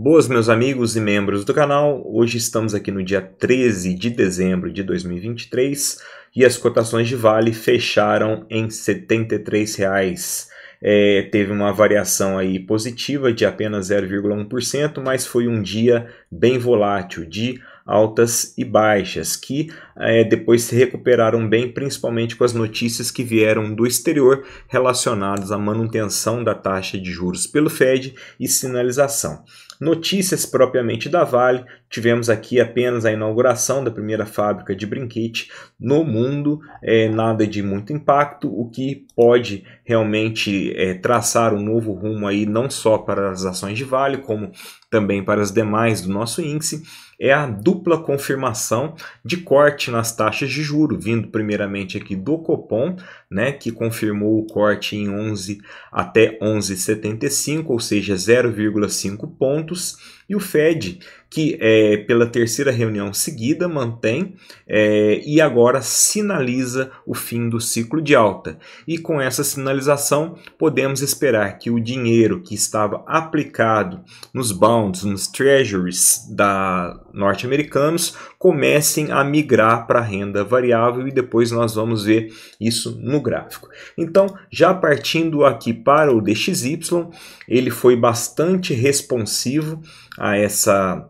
Boas, meus amigos e membros do canal. Hoje estamos aqui no dia 13 de dezembro de 2023 e as cotações de Vale fecharam em R$ 73,00. É, teve uma variação aí positiva de apenas 0,1%, mas foi um dia bem volátil de altas e baixas, que é, depois se recuperaram bem, principalmente com as notícias que vieram do exterior relacionadas à manutenção da taxa de juros pelo Fed e sinalização. Notícias propriamente da Vale, tivemos aqui apenas a inauguração da primeira fábrica de brinquete no mundo, é, nada de muito impacto, o que pode realmente é, traçar um novo rumo aí não só para as ações de Vale, como também para as demais do nosso índice, é a dupla confirmação de corte nas taxas de juro, vindo primeiramente aqui do Copom, né, que confirmou o corte em 11 até 11,75, ou seja, 0,5 ponto pontos e o Fed, que é, pela terceira reunião seguida mantém é, e agora sinaliza o fim do ciclo de alta. E com essa sinalização, podemos esperar que o dinheiro que estava aplicado nos bonds, nos treasuries da norte-americanos, comecem a migrar para a renda variável e depois nós vamos ver isso no gráfico. Então, já partindo aqui para o DXY, ele foi bastante responsivo a essa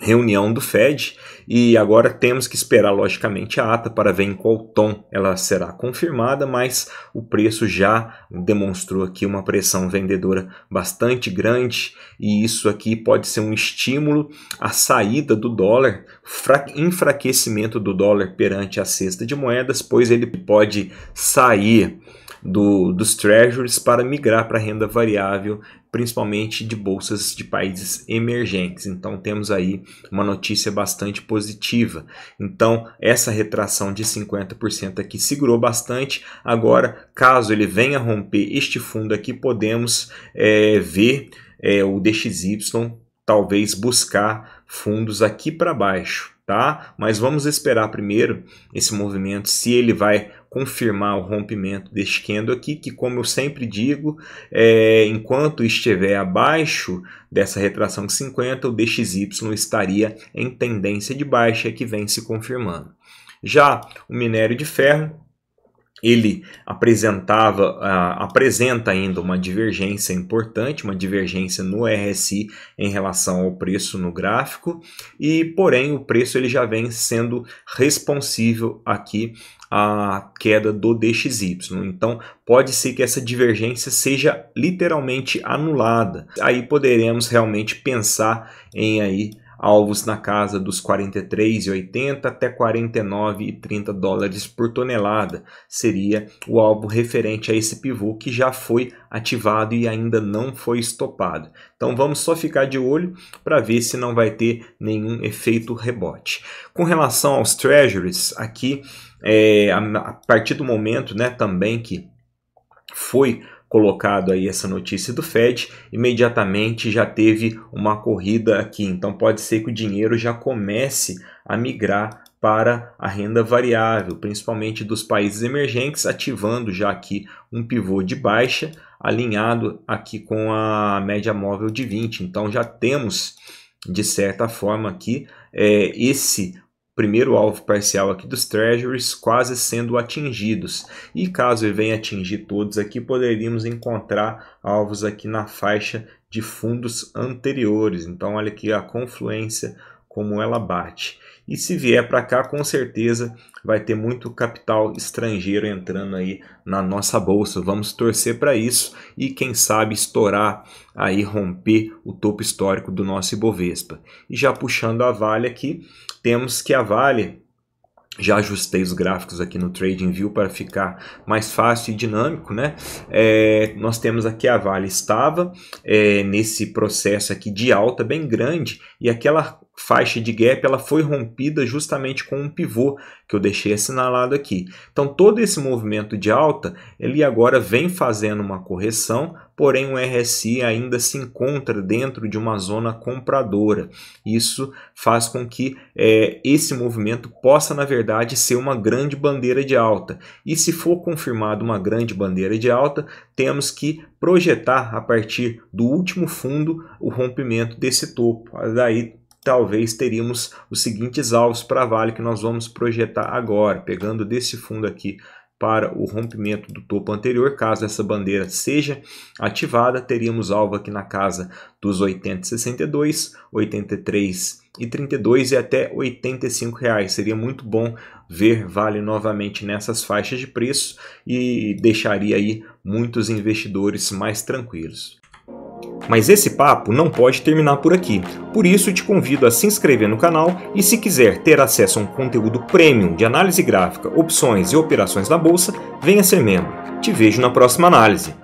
reunião do Fed e agora temos que esperar logicamente a ata para ver em qual tom ela será confirmada, mas o preço já demonstrou aqui uma pressão vendedora bastante grande e isso aqui pode ser um estímulo à saída do dólar, enfraquecimento do dólar perante a cesta de moedas, pois ele pode sair do, dos treasuries para migrar para renda variável principalmente de bolsas de países emergentes. Então temos aí uma notícia bastante positiva. Então essa retração de 50% aqui segurou bastante. Agora, caso ele venha romper este fundo aqui, podemos é, ver é, o DXY talvez buscar fundos aqui para baixo tá? Mas vamos esperar primeiro esse movimento, se ele vai confirmar o rompimento deste candle aqui, que como eu sempre digo, é, enquanto estiver abaixo dessa retração de 50, o DXY estaria em tendência de baixa é que vem se confirmando. Já o minério de ferro ele apresentava, uh, apresenta ainda uma divergência importante, uma divergência no RSI em relação ao preço no gráfico, e porém o preço ele já vem sendo responsível aqui à queda do DXY. Então pode ser que essa divergência seja literalmente anulada. Aí poderemos realmente pensar em aí alvos na casa dos 43,80 até 49,30 dólares por tonelada. Seria o alvo referente a esse pivô que já foi ativado e ainda não foi estopado. Então vamos só ficar de olho para ver se não vai ter nenhum efeito rebote. Com relação aos treasuries, aqui é, a partir do momento né, também que foi colocado aí essa notícia do Fed, imediatamente já teve uma corrida aqui. Então pode ser que o dinheiro já comece a migrar para a renda variável, principalmente dos países emergentes, ativando já aqui um pivô de baixa alinhado aqui com a média móvel de 20. Então já temos de certa forma aqui é, esse primeiro alvo parcial aqui dos treasuries quase sendo atingidos. E caso ele venha atingir todos aqui, poderíamos encontrar alvos aqui na faixa de fundos anteriores. Então olha aqui a confluência como ela bate. E se vier para cá, com certeza vai ter muito capital estrangeiro entrando aí na nossa bolsa. Vamos torcer para isso e quem sabe estourar aí romper o topo histórico do nosso Ibovespa. E já puxando a Vale aqui, temos que a Vale já ajustei os gráficos aqui no TradingView para ficar mais fácil e dinâmico, né? É, nós temos aqui a Vale estava é, nesse processo aqui de alta bem grande e aquela faixa de gap ela foi rompida justamente com um pivô que eu deixei assinalado aqui. Então todo esse movimento de alta ele agora vem fazendo uma correção porém o RSI ainda se encontra dentro de uma zona compradora. Isso faz com que é, esse movimento possa, na verdade, ser uma grande bandeira de alta. E se for confirmado uma grande bandeira de alta, temos que projetar a partir do último fundo o rompimento desse topo. Daí talvez teríamos os seguintes alvos para a Vale que nós vamos projetar agora, pegando desse fundo aqui para o rompimento do topo anterior. Caso essa bandeira seja ativada, teríamos alvo aqui na casa dos 80,62, 83 e 32 e até 85 reais. Seria muito bom ver Vale novamente nessas faixas de preço e deixaria aí muitos investidores mais tranquilos. Mas esse papo não pode terminar por aqui, por isso te convido a se inscrever no canal e se quiser ter acesso a um conteúdo premium de análise gráfica, opções e operações da bolsa, venha ser membro. Te vejo na próxima análise.